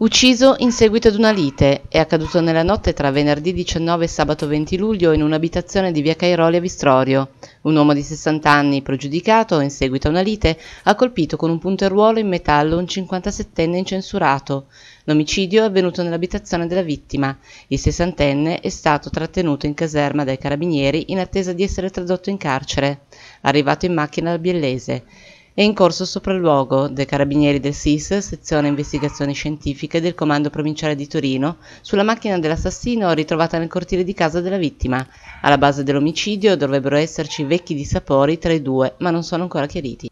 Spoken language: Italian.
ucciso in seguito ad una lite, è accaduto nella notte tra venerdì 19 e sabato 20 luglio in un'abitazione di via Cairoli a Vistorio. Un uomo di 60 anni, pregiudicato in seguito a una lite, ha colpito con un punteruolo in metallo un 57enne incensurato. L'omicidio è avvenuto nell'abitazione della vittima. Il 60enne è stato trattenuto in caserma dai carabinieri in attesa di essere tradotto in carcere. Arrivato in macchina al Biellese. È in corso sopralluogo dei Carabinieri del SIS, sezione investigazioni scientifiche del Comando Provinciale di Torino, sulla macchina dell'assassino ritrovata nel cortile di casa della vittima. Alla base dell'omicidio dovrebbero esserci vecchi dissapori tra i due, ma non sono ancora chiariti.